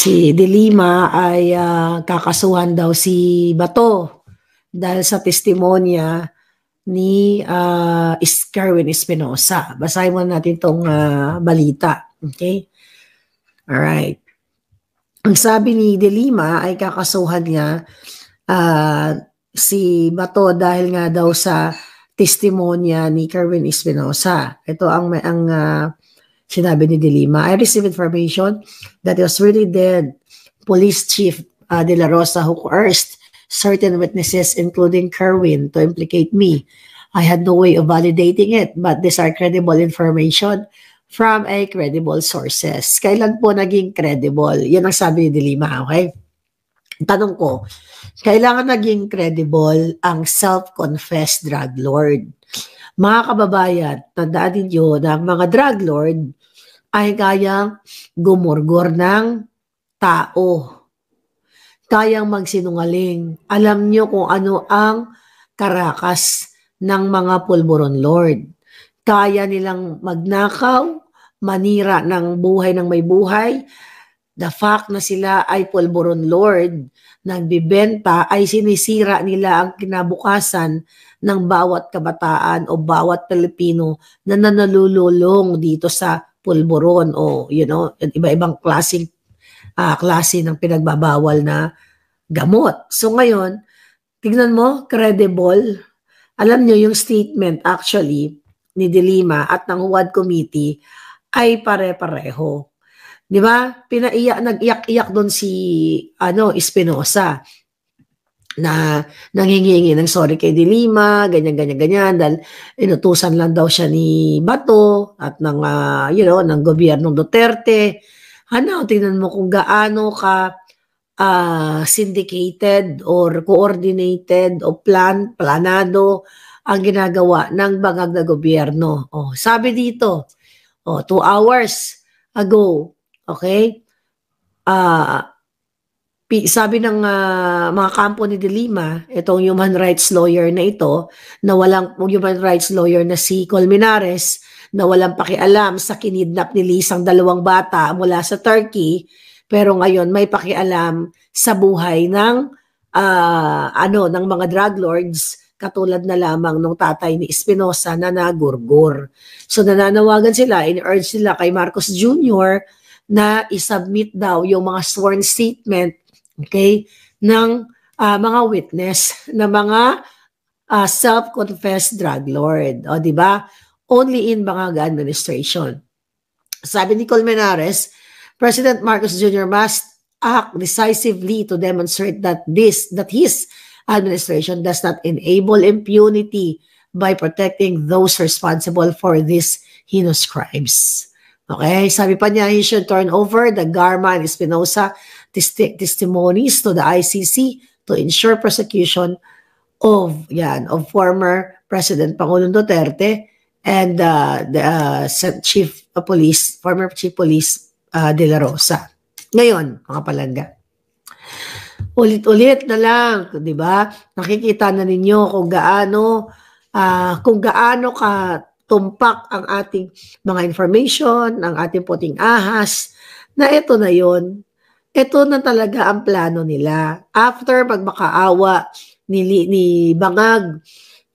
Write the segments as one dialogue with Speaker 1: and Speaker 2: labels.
Speaker 1: si De ay uh, kakasuhan daw si Bato dahil sa testimonya ni uh, ah, Carwin Espinosa. Basahin muna natin tong uh, balita. Okay? Alright. Ang sabi ni De ay kakasuhan niya uh, si Bato dahil nga daw sa testimonya ni Carwin Espinosa. Ito ang ang uh, sinabi ni De I received information that it was really the police chief uh, De La Rosa who coerced certain witnesses, including Kerwin, to implicate me. I had no way of validating it, but these are credible information from a credible sources. Kailan po naging credible? Yan ang sabi ni Dilima, okay? Tanong ko, kailangan naging credible ang self-confessed drug lord. Mga kababayan, tandaan ninyo na ang mga drug lord, ay kayang gumurgor ng tao. Kayang magsinungaling. Alam niyo kung ano ang karakas ng mga pulburon Lord. Kaya nilang magnakaw, manira ng buhay ng may buhay. The fact na sila ay pulburon Lord, nagbibenta ay sinisira nila ang kinabukasan ng bawat kabataan o bawat Pilipino na nanalululong dito sa pulburon o you know, iba-ibang klaseng uh, klase ng pinagbabawal na gamot. So ngayon, tignan mo, credible. Alam nyo yung statement actually ni Dilima at ng HUAD Committee ay pare-pareho. 'Di ba? Pinaiyak, nag-iyak-iyak doon si ano, Espinosa na nangingingi ng sorry kay Dilima, ganyan, ganyan, ganyan, dahil inutusan lang daw siya ni Bato at ng, uh, you know, ng gobyernong Duterte. Ano, tingnan mo kung gaano ka uh, syndicated or coordinated o plan, planado ang ginagawa ng bangag na gobyerno. Oh, sabi dito, oh, two hours ago, okay? Uh, sabi ng uh, mga kampo ni De Lima, itong human rights lawyer na ito, na walang human rights lawyer na si Colmenares, na walang pakialam sa kinidnap ni Lisang dalawang bata mula sa Turkey, pero ngayon may pakialam sa buhay ng uh, ano ng mga drug lords katulad na lamang nung tatay ni Espinosa na nagurgur. So nananawagan sila, in-urge sila kay Marcos Jr. na isubmit daw yung mga sworn statement okay, ng uh, mga witness na mga uh, self-confessed drug lord. O, di ba? Only in Bangaga administration. Sabi ni Colmenares, President Marcos Jr. must act decisively to demonstrate that this, that his administration does not enable impunity by protecting those responsible for these heinous crimes. Okay, sabi pa niya, he should turn over the Garma and Espinosa testi- testimonies to the ICC to ensure prosecution of yan of former President Pangulong Duterte and uh, the uh, Chief of Police, former Chief Police uh, De La Rosa. Ngayon, mga palangga, ulit-ulit na lang, 'di ba? Nakikita na ninyo kung gaano uh, kung gaano ka tumpak ang ating mga information, ang ating puting ahas na ito na 'yon ito na talaga ang plano nila. After pagmakaawa ni, ni Bangag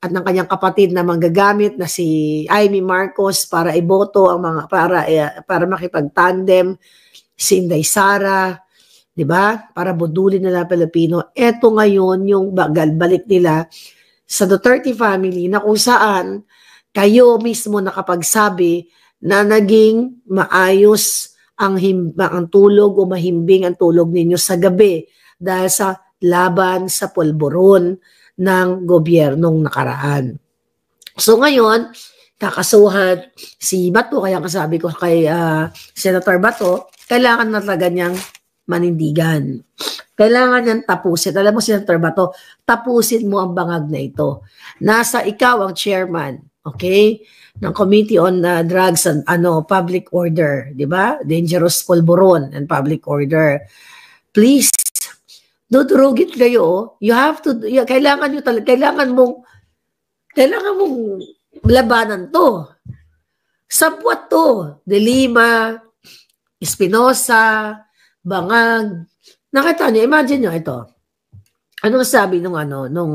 Speaker 1: at ng kanyang kapatid na manggagamit na si Amy Marcos para iboto ang mga para eh, para makipagtandem si Inday Sara, 'di ba? Para budulin nila Pilipino. Ito ngayon yung bagal balik nila sa Duterte family na kung saan kayo mismo nakapagsabi na naging maayos ang, himba, ang tulog o mahimbing ang tulog ninyo sa gabi dahil sa laban sa polboron ng gobyernong nakaraan. So ngayon, kakasuhan si Bato, kaya kasabi ko kay uh, Senator Bato, kailangan na talaga niyang manindigan. Kailangan niyang tapusin. Alam mo, Senator Bato, tapusin mo ang bangag na ito. Nasa ikaw ang chairman, okay? ng Committee on uh, Drugs and ano Public Order, 'di ba? Dangerous Polvoron and Public Order. Please dudurugin kayo. You have to you, kailangan niyo talaga kailangan mong kailangan mong labanan 'to. Sapwat 'to. De Lima, Espinosa, Bangag. Nakita niyo, imagine niyo ito. Ano sabi nung ano nung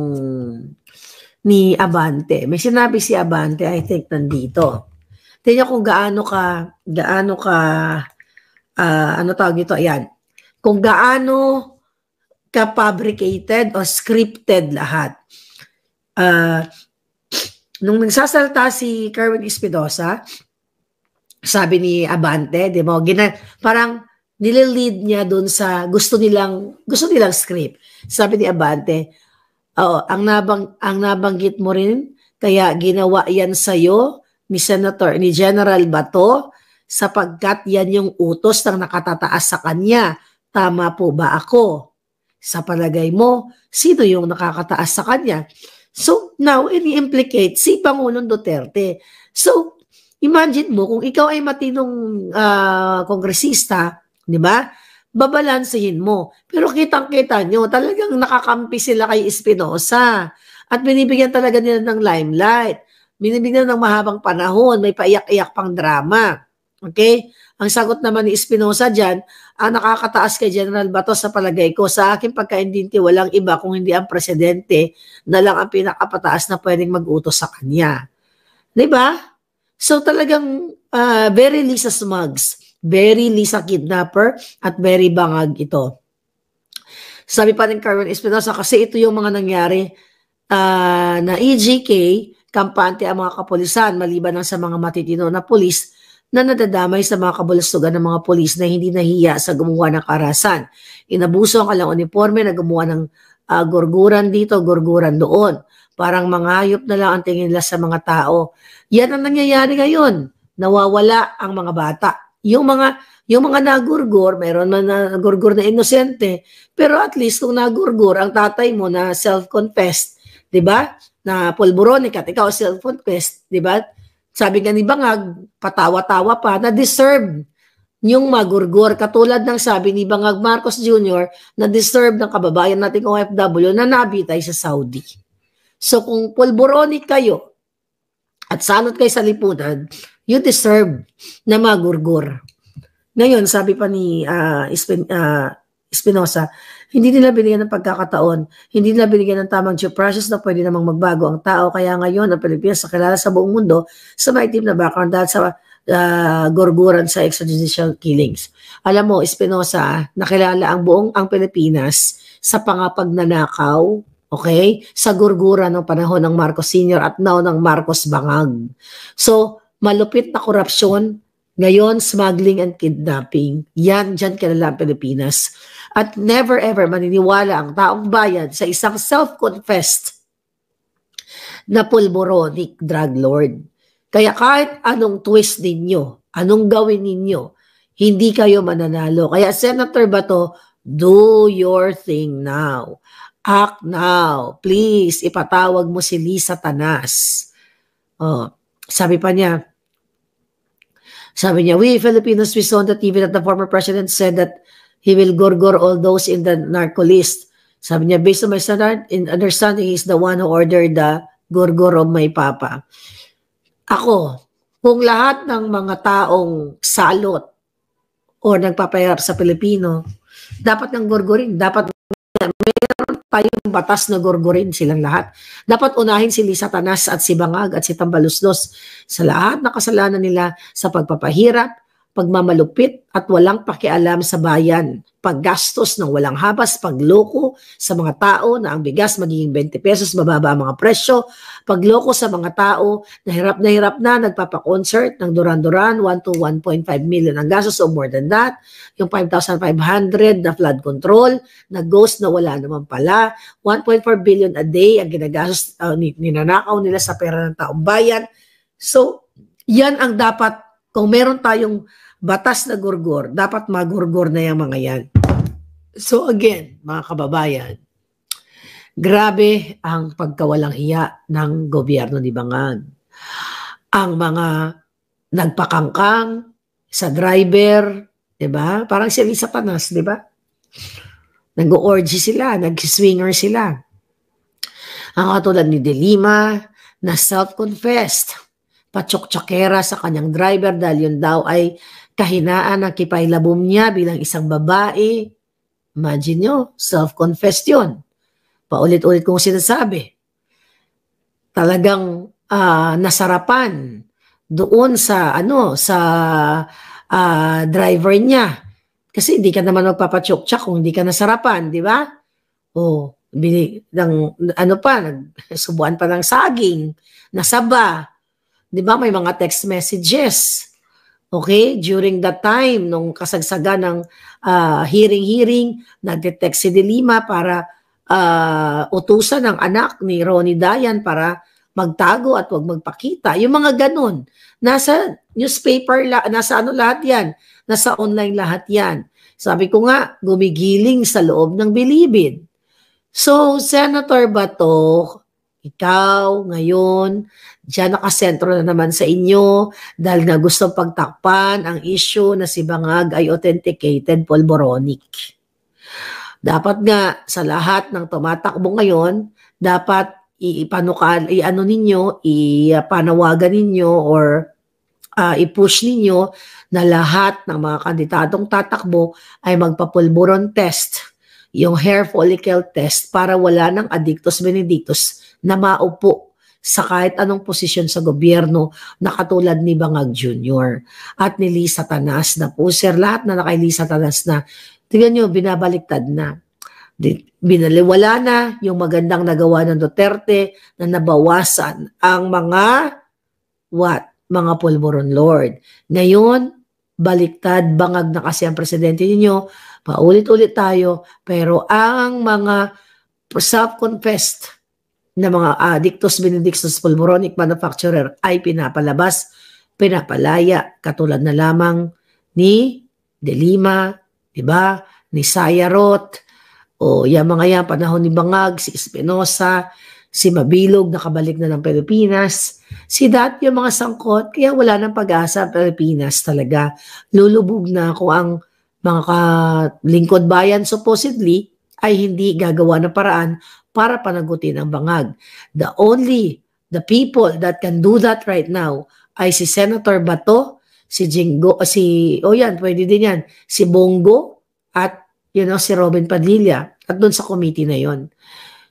Speaker 1: ni Abante. May sinabi si Abante, I think, nandito. Tingnan kung gaano ka, gaano ka, uh, ano tawag dito, ayan. Kung gaano ka-fabricated o scripted lahat. Uh, nung nagsasalta si Kerwin Espidosa, sabi ni Abante, di ba, gina, parang nililid niya doon sa gusto nilang, gusto nilang script. Sabi ni Abante, Oh, ang nabang ang nabanggit mo rin kaya ginawa yan sa iyo ni Senator ni General Bato sapagkat yan yung utos ng nakatataas sa kanya. Tama po ba ako? Sa palagay mo, sino yung nakakataas sa kanya? So now, ini-implicate si Pangulong Duterte. So, imagine mo, kung ikaw ay matinong uh, kongresista, di ba? babalansehin mo. Pero kitang-kita nyo, talagang nakakampi sila kay Espinosa. At binibigyan talaga nila ng limelight. Binibigyan ng mahabang panahon. May paiyak-iyak pang drama. Okay? Ang sagot naman ni Espinosa dyan, ang ah, nakakataas kay General Bato sa palagay ko, sa akin pagkaindinti, walang iba kung hindi ang presidente na lang ang pinakapataas na pwedeng mag-utos sa kanya. ba? Diba? So talagang uh, very Lisa Smugs Very Lisa Kidnapper at very bangag ito. Sabi pa ni Carmen Espinosa kasi ito yung mga nangyari uh, na EGK, kampante ang mga kapulisan maliban ng sa mga matitino na pulis na nadadamay sa mga kabulastugan ng mga pulis na hindi nahiya sa gumawa ng karasan. Inabuso ang kalang uniforme na gumawa ng uh, gorguran dito, gorguran doon. Parang mga hayop na lang ang tingin nila sa mga tao. Yan ang nangyayari ngayon. Nawawala ang mga bata. Yung mga yung mga nagurgur, meron man nagurgur na inosente, pero at least kung nagurgur ang tatay mo na self-confessed, 'di ba? Na polboronic at ikaw self-confessed, 'di ba? Sabi nga ni Bangag, patawa-tawa pa na deserve yung magurgur. Katulad ng sabi ni Bangag Marcos Jr. na deserve ng kababayan nating OFW na nabitay sa Saudi. So kung polboronic kayo, at salot kay sa lipunan, you deserve na magurgur. Ngayon, sabi pa ni uh, ah, Spin, ah, Spinoza, hindi nila binigyan ng pagkakataon, hindi nila binigyan ng tamang due process na pwede namang magbago ang tao. Kaya ngayon, ang Pilipinas nakilala sa buong mundo sa maitim na background dahil sa uh, gorguran sa extrajudicial killings. Alam mo, Espinosa, nakilala ang buong ang Pilipinas sa pangapagnanakaw Okay? Sa gurgura ng panahon ng Marcos Sr. at now ng Marcos Bangag. So, malupit na korupsyon, ngayon smuggling and kidnapping. Yan, dyan kilala ang Pilipinas. At never ever maniniwala ang taong bayan sa isang self-confessed na pulmoronic drug lord. Kaya kahit anong twist ninyo, anong gawin ninyo, hindi kayo mananalo. Kaya Senator Bato, do your thing now. Act now. Please, ipatawag mo si Lisa Tanas. Oh, sabi pa niya, sabi niya, we Filipinos, we saw on the TV that the former president said that he will gorgor all those in the narco list. Sabi niya, based on my standard in understanding, he's the one who ordered the gorgor of my papa. Ako, kung lahat ng mga taong salot o nagpapahirap sa Pilipino, dapat nang gorgorin, dapat may batas na gorgorin silang lahat. Dapat unahin si Lisa Tanas at si Bangag at si Tambalusdos sa lahat na kasalanan nila sa pagpapahirap, pagmamalupit at walang pakialam sa bayan, paggastos ng walang habas, pagloko sa mga tao na ang bigas magiging 20 pesos, mababa ang mga presyo, pagloko sa mga tao na hirap na hirap na nagpapa-concert ng Duran-Duran, 1 to 1.5 million ang gastos o more than that, yung 5,500 na flood control, na ghost na wala naman pala, 1.4 billion a day ang ginagastos, uh, ninanakaw nila sa pera ng taong bayan. So, yan ang dapat kung meron tayong batas na gurgor, dapat magurgor na yung mga yan. So again, mga kababayan, grabe ang pagkawalang hiya ng gobyerno ni Bangan. Ang mga nagpakangkang sa driver, 'di ba? Parang sila sa panas, 'di ba? Nag-orgy sila, nag-swinger sila. Ang katulad ni Delima na self-confessed patsoktsyakera sa kanyang driver dahil yun daw ay kahinaan ng kipailabom niya bilang isang babae. Imagine nyo, self-confessed yun. Paulit-ulit kong sinasabi. Talagang uh, nasarapan doon sa ano sa uh, driver niya. Kasi hindi ka naman magpapatsyok-tsak kung hindi ka nasarapan, di ba? O, oh, binig, ng, ano pa, nagsubuan pa ng saging, nasaba, 'Di ba may mga text messages. Okay, during that time nung kasagsaga ng uh, hearing-hearing, nag-detect si De para uh, utusan ng anak ni Ronnie Dayan para magtago at wag magpakita. Yung mga ganun. Nasa newspaper, la, nasa ano lahat yan. Nasa online lahat yan. Sabi ko nga, gumigiling sa loob ng bilibid. So, Senator Bato, ikaw ngayon Diyan nakasentro na naman sa inyo dahil na gusto pagtakpan ang issue na si Bangag ay authenticated polboronic. Dapat nga sa lahat ng tumatakbo ngayon, dapat ipanukal, iano ninyo, ipanawagan ninyo or uh, i-push ninyo na lahat ng mga kandidatong tatakbo ay magpapulburon test, yung hair follicle test para wala ng addictus benedictus na maupo sa kahit anong posisyon sa gobyerno na katulad ni Bangag Jr. at ni Lisa Tanas na po. Sir, lahat na nakay Lisa Tanas na, tingnan nyo, binabaliktad na. Binaliwala na yung magandang nagawa ng Duterte na nabawasan ang mga what? Mga pulmoron lord. Ngayon, baliktad, bangag na kasi ang presidente ninyo. Paulit-ulit tayo, pero ang mga self-confessed na mga addictus ah, benedictus pulmonic manufacturer ay pinapalabas, pinapalaya katulad na lamang ni De Lima, di ba? Ni Sayarot, o yung mga yan, panahon ni Bangag, si Espinosa, si Mabilog, nakabalik na ng Pilipinas, si Dat, yung mga sangkot, kaya wala nang pag-asa Pilipinas talaga. Lulubog na ako ang mga lingkod bayan supposedly ay hindi gagawa ng paraan para panagutin ang bangag. The only, the people that can do that right now ay si Senator Bato, si Jingo, ah, si, oh yan, pwede din yan, si Bongo, at, you know, si Robin Padilla, at doon sa committee na yon.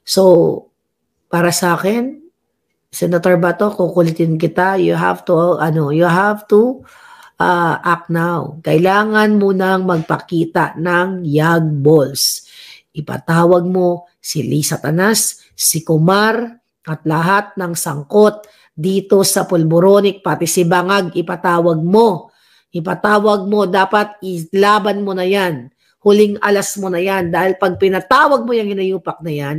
Speaker 1: So, para sa akin, Senator Bato, kukulitin kita, you have to, ano, you have to, uh, act now. Kailangan mo nang magpakita ng yag balls. Ipatawag mo si Lisa Tanas, si Kumar, at lahat ng sangkot dito sa Pulboronic, pati si Bangag, ipatawag mo. Ipatawag mo, dapat ilaban mo na yan. Huling alas mo na yan. Dahil pag pinatawag mo 'yang hinayupak na yan,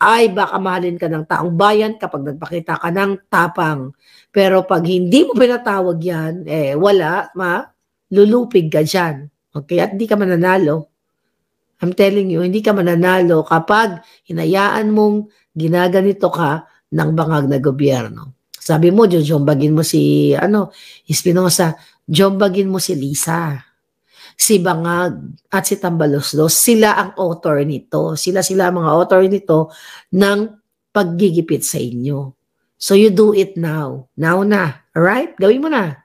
Speaker 1: ay baka mahalin ka ng taong bayan kapag nagpakita ka ng tapang. Pero pag hindi mo pinatawag yan, eh wala, ma, lulupig ka dyan. Okay? At di ka mananalo. I'm telling you, hindi ka mananalo kapag hinayaan mong ginaganito ka ng bangag na gobyerno. Sabi mo, jojombagin mo si, ano, Espinosa, jombagin mo si Lisa, si Bangag, at si Tambaloslos. Sila ang author nito. Sila-sila ang mga author nito ng paggigipit sa inyo. So you do it now. Now na. Alright? Gawin mo na.